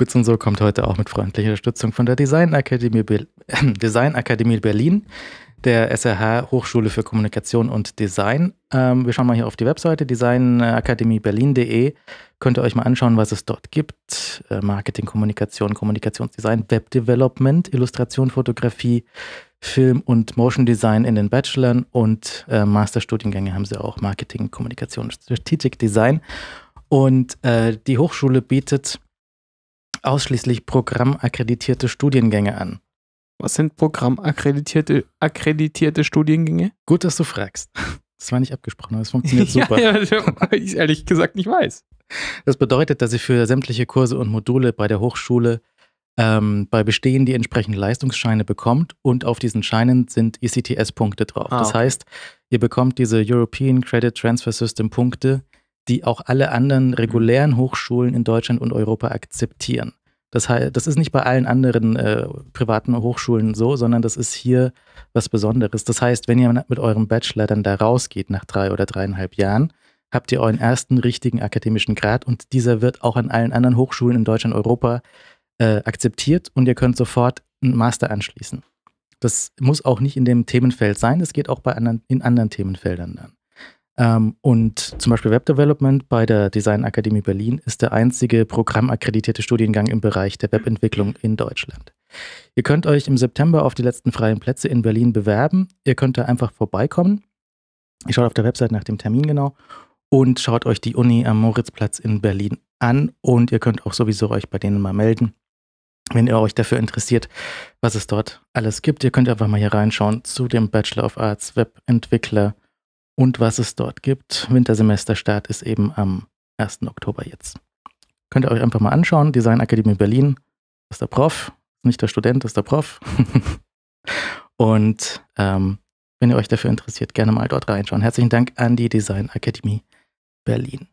Witz und so kommt heute auch mit freundlicher Unterstützung von der Designakademie Be Design Akademie Berlin, der SRH Hochschule für Kommunikation und Design. Ähm, wir schauen mal hier auf die Webseite designakademieberlin.de. Könnt ihr euch mal anschauen, was es dort gibt. Äh, Marketing, Kommunikation, Kommunikationsdesign, Webdevelopment, Illustration, Fotografie, Film und Motion Design in den Bachelor und äh, Masterstudiengänge haben sie auch Marketing, Kommunikation, Strategic Design. Und äh, die Hochschule bietet ausschließlich programmakkreditierte Studiengänge an. Was sind programmakkreditierte akkreditierte Studiengänge? Gut, dass du fragst. Das war nicht abgesprochen, aber es funktioniert super. ja, ja, ich ehrlich gesagt nicht weiß. Das bedeutet, dass sie für sämtliche Kurse und Module bei der Hochschule ähm, bei Bestehen die entsprechenden Leistungsscheine bekommt und auf diesen Scheinen sind ECTS-Punkte drauf. Ah, das heißt, ihr bekommt diese European Credit Transfer System Punkte, die auch alle anderen regulären Hochschulen in Deutschland und Europa akzeptieren. Das, heißt, das ist nicht bei allen anderen äh, privaten Hochschulen so, sondern das ist hier was Besonderes. Das heißt, wenn ihr mit eurem Bachelor dann da rausgeht nach drei oder dreieinhalb Jahren, habt ihr euren ersten richtigen akademischen Grad und dieser wird auch an allen anderen Hochschulen in Deutschland, Europa äh, akzeptiert und ihr könnt sofort einen Master anschließen. Das muss auch nicht in dem Themenfeld sein, das geht auch bei anderen, in anderen Themenfeldern dann. Ähm, und zum Beispiel Web Development bei der Design Akademie Berlin ist der einzige programmakkreditierte Studiengang im Bereich der Webentwicklung in Deutschland. Ihr könnt euch im September auf die letzten freien Plätze in Berlin bewerben. Ihr könnt da einfach vorbeikommen. Ihr schaut auf der Website nach dem Termin genau und schaut euch die Uni am Moritzplatz in Berlin an und ihr könnt auch sowieso euch bei denen mal melden, wenn ihr euch dafür interessiert, was es dort alles gibt. Ihr könnt einfach mal hier reinschauen zu dem Bachelor of Arts Webentwickler und was es dort gibt. Wintersemesterstart ist eben am 1. Oktober jetzt. Könnt ihr euch einfach mal anschauen. Designakademie Berlin ist der Prof, nicht der Student, ist der Prof. und ähm, wenn ihr euch dafür interessiert, gerne mal dort reinschauen. Herzlichen Dank an die Designakademie Berlin.